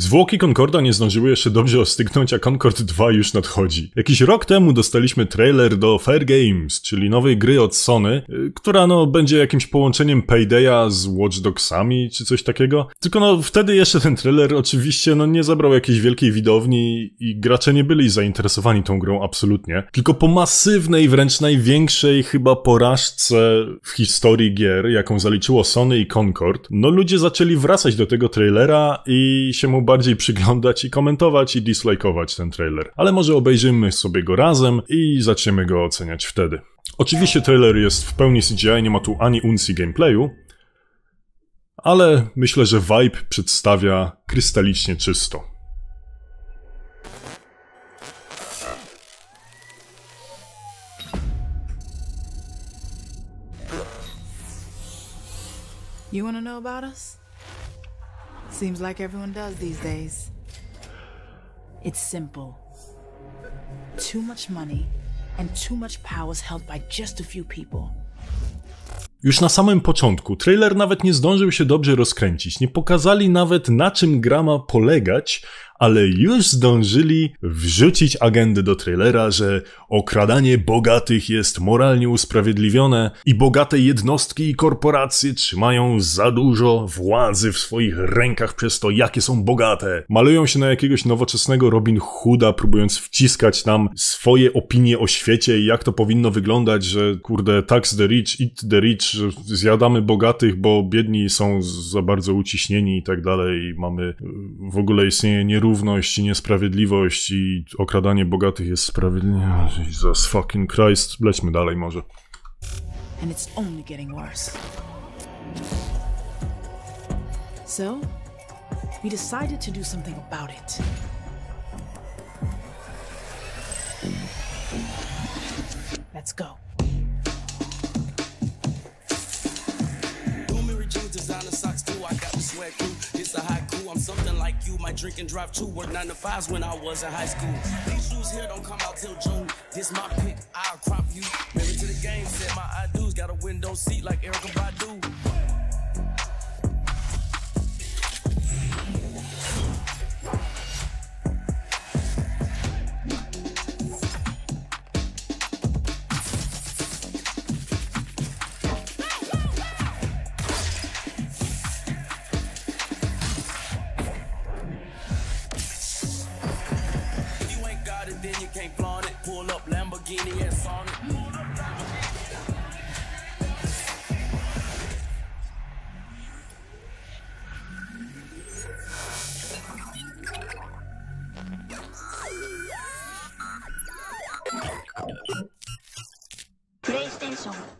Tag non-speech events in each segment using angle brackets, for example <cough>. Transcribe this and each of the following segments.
Zwłoki Concorda nie zdążyły jeszcze dobrze ostygnąć, a Concord 2 już nadchodzi. Jakiś rok temu dostaliśmy trailer do Fair Games, czyli nowej gry od Sony, y, która no będzie jakimś połączeniem Paydaya z Watch Dogsami czy coś takiego. Tylko no wtedy jeszcze ten trailer oczywiście no nie zabrał jakiejś wielkiej widowni i gracze nie byli zainteresowani tą grą absolutnie. Tylko po masywnej, wręcz największej chyba porażce w historii gier, jaką zaliczyło Sony i Concord, no ludzie zaczęli wracać do tego trailera i się mu bardziej przyglądać i komentować i dislajkować ten trailer. Ale może obejrzymy sobie go razem i zaczniemy go oceniać wtedy. Oczywiście trailer jest w pełni CGI, nie ma tu ani uncji gameplayu, ale myślę, że vibe przedstawia krystalicznie czysto. You wanna know about us? Seems like everyone does these days. It's simple. Too much money and too much power is held by just a few people. Już na samym początku trailer nawet nie zdążył się dobrze rozkręcić, nie pokazali nawet na czym gra ma polegać, ale już zdążyli wrzucić agendę do trailera, że okradanie bogatych jest moralnie usprawiedliwione i bogate jednostki i korporacje trzymają za dużo władzy w swoich rękach przez to, jakie są bogate. Malują się na jakiegoś nowoczesnego Robin Hooda, próbując wciskać nam swoje opinie o świecie i jak to powinno wyglądać, że kurde, tax the rich, eat the rich, zjadamy bogatych, bo biedni są za bardzo uciśnieni i tak dalej. Mamy y, w ogóle istnieje nierówność i niesprawiedliwość i okradanie bogatych jest sprawiedliwe. Jesus fucking Christ. Lećmy dalej może. And it's only getting worse. So, we decided to do something about it. Let's go. sweat crew. It's a haiku. I'm something like you. My drink and drive too. Work nine to fives when I was in high school. These shoes here don't come out till June. This my pick. I'll crop you. Married to the game. Said my I do's. Got a window seat like Erica Badu.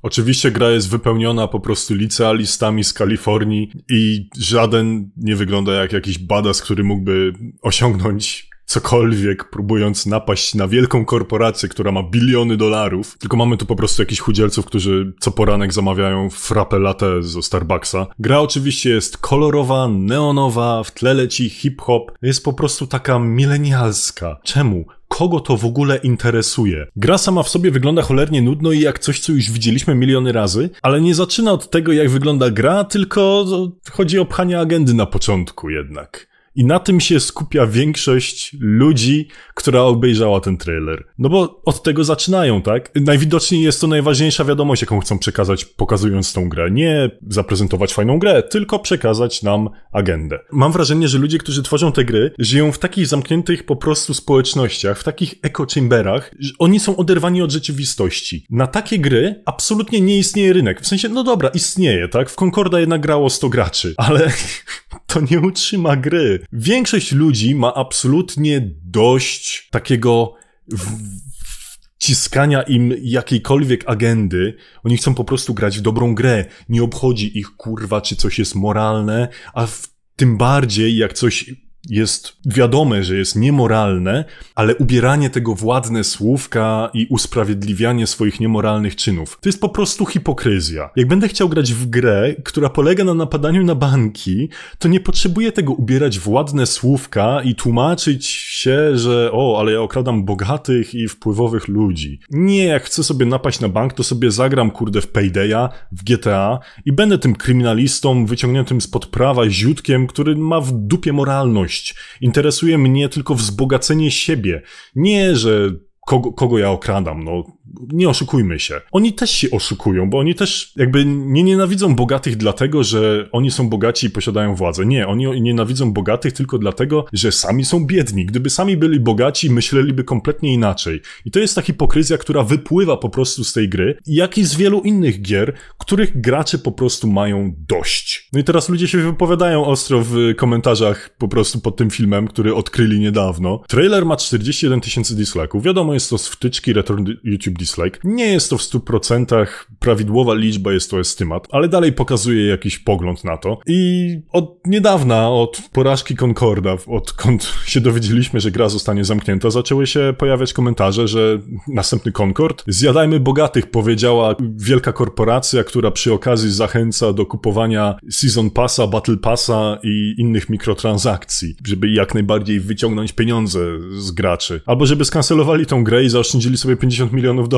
Oczywiście gra jest wypełniona po prostu licealistami z Kalifornii i żaden nie wygląda jak jakiś badas, który mógłby osiągnąć cokolwiek, próbując napaść na wielką korporację, która ma biliony dolarów, tylko mamy tu po prostu jakichś chudzielców, którzy co poranek zamawiają frappe latte ze Starbucksa. Gra oczywiście jest kolorowa, neonowa, w tle leci hip-hop, jest po prostu taka milenialska. Czemu? kogo to w ogóle interesuje. Gra sama w sobie wygląda cholernie nudno i jak coś, co już widzieliśmy miliony razy, ale nie zaczyna od tego, jak wygląda gra, tylko chodzi o pchanie agendy na początku jednak. I na tym się skupia większość ludzi, która obejrzała ten trailer. No bo od tego zaczynają, tak? Najwidoczniej jest to najważniejsza wiadomość, jaką chcą przekazać, pokazując tą grę. Nie zaprezentować fajną grę, tylko przekazać nam agendę. Mam wrażenie, że ludzie, którzy tworzą te gry, żyją w takich zamkniętych po prostu społecznościach, w takich echo-chamberach, że oni są oderwani od rzeczywistości. Na takie gry absolutnie nie istnieje rynek. W sensie, no dobra, istnieje, tak? W Concorda jednak grało 100 graczy, ale <laughs> to nie utrzyma gry. Większość ludzi ma absolutnie dość takiego ciskania im jakiejkolwiek agendy. Oni chcą po prostu grać w dobrą grę. Nie obchodzi ich kurwa, czy coś jest moralne, a w tym bardziej jak coś jest wiadome, że jest niemoralne, ale ubieranie tego w ładne słówka i usprawiedliwianie swoich niemoralnych czynów to jest po prostu hipokryzja. Jak będę chciał grać w grę, która polega na napadaniu na banki, to nie potrzebuję tego ubierać w ładne słówka i tłumaczyć się, że o, ale ja okradam bogatych i wpływowych ludzi. Nie, jak chcę sobie napaść na bank, to sobie zagram kurde w Paydaya, w GTA i będę tym kryminalistą wyciągniętym spod prawa ziutkiem, który ma w dupie moralność Interesuje mnie tylko wzbogacenie siebie. Nie, że kogo, kogo ja okradam. No, nie oszukujmy się. Oni też się oszukują, bo oni też jakby nie nienawidzą bogatych dlatego, że oni są bogaci i posiadają władzę. Nie, oni nienawidzą bogatych tylko dlatego, że sami są biedni. Gdyby sami byli bogaci, myśleliby kompletnie inaczej. I to jest ta hipokryzja, która wypływa po prostu z tej gry, jak i z wielu innych gier, których gracze po prostu mają dość. No i teraz ludzie się wypowiadają ostro w komentarzach po prostu pod tym filmem, który odkryli niedawno. Trailer ma 41 tysięcy dislike'ów. Wiadomo, jest to z wtyczki Return YouTube dislike. Nie jest to w 100% prawidłowa liczba, jest to estymat, ale dalej pokazuje jakiś pogląd na to. I od niedawna, od porażki Concorda, odkąd <laughs> się dowiedzieliśmy, że gra zostanie zamknięta, zaczęły się pojawiać komentarze, że następny Concord, zjadajmy bogatych, powiedziała wielka korporacja, która przy okazji zachęca do kupowania Season Passa, Battle Passa i innych mikrotransakcji, żeby jak najbardziej wyciągnąć pieniądze z graczy. Albo żeby skancelowali tą grę i zaoszczędzili sobie 50 milionów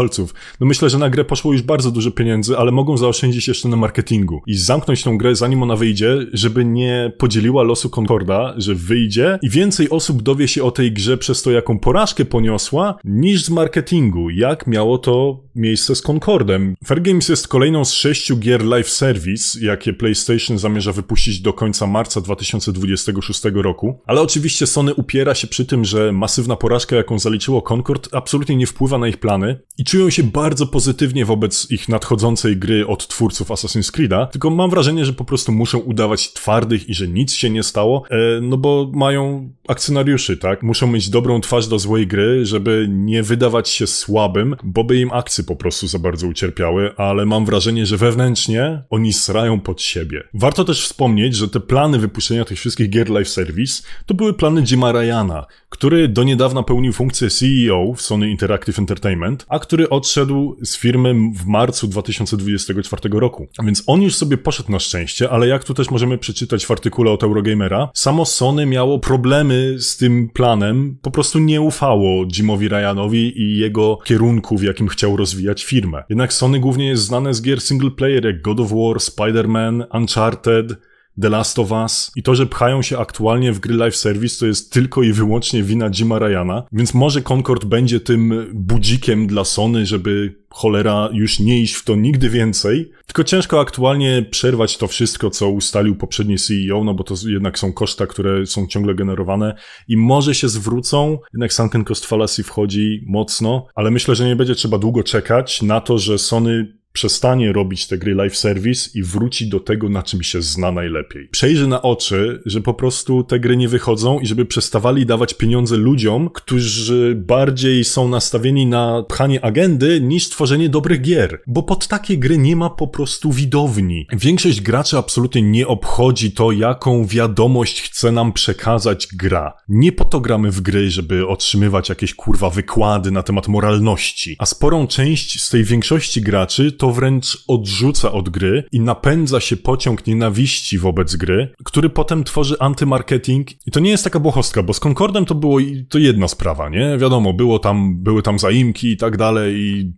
no myślę, że na grę poszło już bardzo dużo pieniędzy, ale mogą zaoszczędzić jeszcze na marketingu i zamknąć tą grę zanim ona wyjdzie, żeby nie podzieliła losu Concorda, że wyjdzie i więcej osób dowie się o tej grze przez to, jaką porażkę poniosła, niż z marketingu, jak miało to miejsce z Concordem. Fair Games jest kolejną z sześciu gier live service, jakie PlayStation zamierza wypuścić do końca marca 2026 roku, ale oczywiście Sony upiera się przy tym, że masywna porażka, jaką zaliczyło Concord, absolutnie nie wpływa na ich plany i czują się bardzo pozytywnie wobec ich nadchodzącej gry od twórców Assassin's Creed'a, tylko mam wrażenie, że po prostu muszą udawać twardych i że nic się nie stało, e, no bo mają akcjonariuszy, tak? Muszą mieć dobrą twarz do złej gry, żeby nie wydawać się słabym, bo by im akcje po prostu za bardzo ucierpiały, ale mam wrażenie, że wewnętrznie oni srają pod siebie. Warto też wspomnieć, że te plany wypuszczenia tych wszystkich gier live service to były plany Jima Ryana, który do niedawna pełnił funkcję CEO w Sony Interactive Entertainment, a który odszedł z firmy w marcu 2024 roku. Więc on już sobie poszedł na szczęście, ale jak tu też możemy przeczytać w artykule od Eurogamera, samo Sony miało problemy z tym planem, po prostu nie ufało Jimowi Ryanowi i jego kierunku, w jakim chciał rozwijać firmę. Jednak Sony głównie jest znane z gier single player jak God of War, Spider-Man, Uncharted, The Last of Us i to, że pchają się aktualnie w gry live service, to jest tylko i wyłącznie wina Jima Ryana, więc może Concord będzie tym budzikiem dla Sony, żeby cholera już nie iść w to nigdy więcej. Tylko ciężko aktualnie przerwać to wszystko, co ustalił poprzedni CEO, no bo to jednak są koszta, które są ciągle generowane i może się zwrócą, jednak sunken cost fallacy wchodzi mocno, ale myślę, że nie będzie trzeba długo czekać na to, że Sony przestanie robić te gry live service i wróci do tego, na czym się zna najlepiej. Przejrzy na oczy, że po prostu te gry nie wychodzą i żeby przestawali dawać pieniądze ludziom, którzy bardziej są nastawieni na pchanie agendy niż tworzenie dobrych gier. Bo pod takie gry nie ma po prostu widowni. Większość graczy absolutnie nie obchodzi to, jaką wiadomość chce nam przekazać gra. Nie po to gramy w gry, żeby otrzymywać jakieś kurwa wykłady na temat moralności. A sporą część z tej większości graczy to wręcz odrzuca od gry i napędza się pociąg nienawiści wobec gry, który potem tworzy antymarketing. I to nie jest taka błahostka, bo z Concordem to było to jedna sprawa, nie? Wiadomo, było tam, były tam zaimki i tak dalej i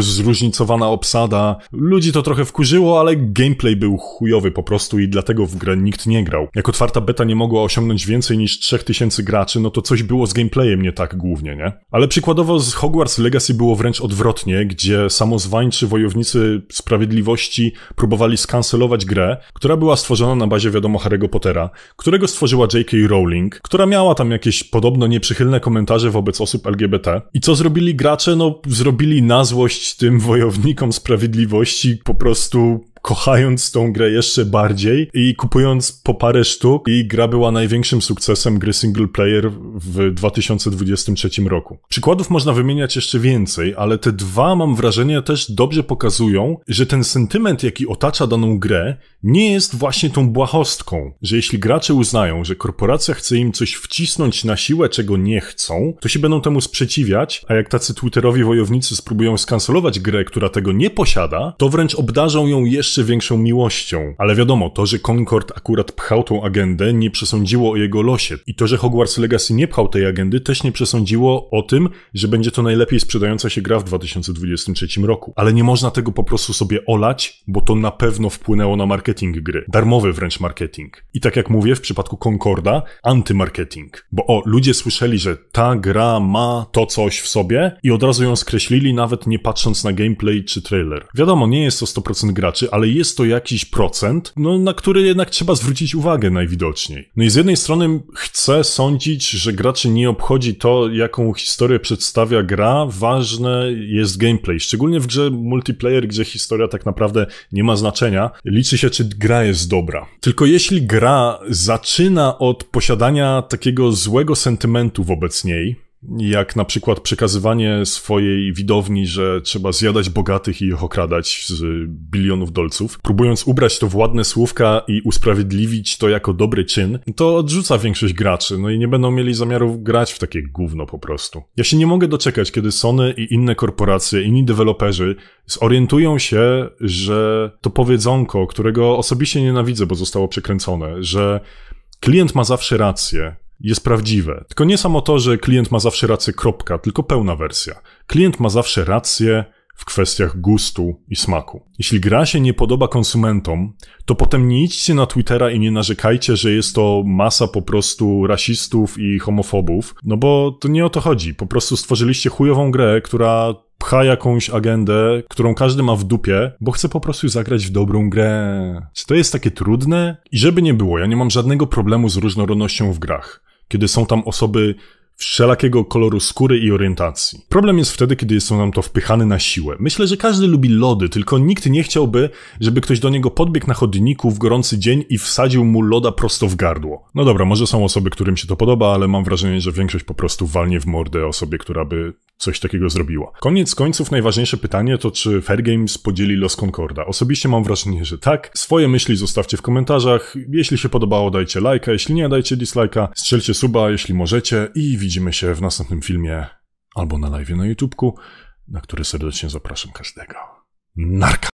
zróżnicowana obsada. Ludzi to trochę wkurzyło, ale gameplay był chujowy po prostu i dlatego w grę nikt nie grał. Jak otwarta beta nie mogła osiągnąć więcej niż 3000 graczy, no to coś było z gameplayem nie tak głównie, nie? Ale przykładowo z Hogwarts Legacy było wręcz odwrotnie, gdzie samozwańczy wojownicy sprawiedliwości próbowali skancelować grę, która była stworzona na bazie wiadomo Harry'ego Pottera, którego stworzyła J.K. Rowling, która miała tam jakieś podobno nieprzychylne komentarze wobec osób LGBT. I co zrobili gracze? No zrobili nazwę złość tym wojownikom sprawiedliwości po prostu kochając tą grę jeszcze bardziej i kupując po parę sztuk i gra była największym sukcesem gry single player w 2023 roku. Przykładów można wymieniać jeszcze więcej, ale te dwa mam wrażenie też dobrze pokazują, że ten sentyment, jaki otacza daną grę, nie jest właśnie tą błahostką, że jeśli gracze uznają, że korporacja chce im coś wcisnąć na siłę, czego nie chcą, to się będą temu sprzeciwiać, a jak tacy twitterowi wojownicy spróbują skancelować grę, która tego nie posiada, to wręcz obdarzą ją jeszcze jeszcze większą miłością. Ale wiadomo, to, że Concord akurat pchał tą agendę, nie przesądziło o jego losie. I to, że Hogwarts Legacy nie pchał tej agendy, też nie przesądziło o tym, że będzie to najlepiej sprzedająca się gra w 2023 roku. Ale nie można tego po prostu sobie olać, bo to na pewno wpłynęło na marketing gry. Darmowy wręcz marketing. I tak jak mówię, w przypadku Concorda, antymarketing. Bo o, ludzie słyszeli, że ta gra ma to coś w sobie i od razu ją skreślili, nawet nie patrząc na gameplay czy trailer. Wiadomo, nie jest to 100% graczy, ale ale jest to jakiś procent, no, na który jednak trzeba zwrócić uwagę najwidoczniej. No i z jednej strony chcę sądzić, że graczy nie obchodzi to, jaką historię przedstawia gra, ważne jest gameplay, szczególnie w grze multiplayer, gdzie historia tak naprawdę nie ma znaczenia. Liczy się, czy gra jest dobra. Tylko jeśli gra zaczyna od posiadania takiego złego sentymentu wobec niej, jak na przykład przekazywanie swojej widowni, że trzeba zjadać bogatych i ich okradać z bilionów dolców, próbując ubrać to w ładne słówka i usprawiedliwić to jako dobry czyn, to odrzuca większość graczy, no i nie będą mieli zamiaru grać w takie gówno po prostu. Ja się nie mogę doczekać, kiedy Sony i inne korporacje, inni deweloperzy zorientują się, że to powiedzonko, którego osobiście nienawidzę, bo zostało przekręcone, że klient ma zawsze rację, jest prawdziwe. Tylko nie samo to, że klient ma zawsze rację, kropka, tylko pełna wersja. Klient ma zawsze rację, w kwestiach gustu i smaku. Jeśli gra się nie podoba konsumentom, to potem nie idźcie na Twittera i nie narzekajcie, że jest to masa po prostu rasistów i homofobów, no bo to nie o to chodzi. Po prostu stworzyliście chujową grę, która pcha jakąś agendę, którą każdy ma w dupie, bo chce po prostu zagrać w dobrą grę. Czy to jest takie trudne? I żeby nie było, ja nie mam żadnego problemu z różnorodnością w grach. Kiedy są tam osoby wszelakiego koloru skóry i orientacji. Problem jest wtedy, kiedy jest nam to wpychane na siłę. Myślę, że każdy lubi lody, tylko nikt nie chciałby, żeby ktoś do niego podbiegł na chodniku w gorący dzień i wsadził mu loda prosto w gardło. No dobra, może są osoby, którym się to podoba, ale mam wrażenie, że większość po prostu walnie w mordę osobie, która by coś takiego zrobiło. Koniec końców najważniejsze pytanie to, czy Fair Games podzieli los Concorda. Osobiście mam wrażenie, że tak. Swoje myśli zostawcie w komentarzach. Jeśli się podobało, dajcie lajka, jeśli nie, dajcie dislike'a. Strzelcie suba, jeśli możecie i widzimy się w następnym filmie albo na live na YouTubeku, na który serdecznie zapraszam każdego. Narka!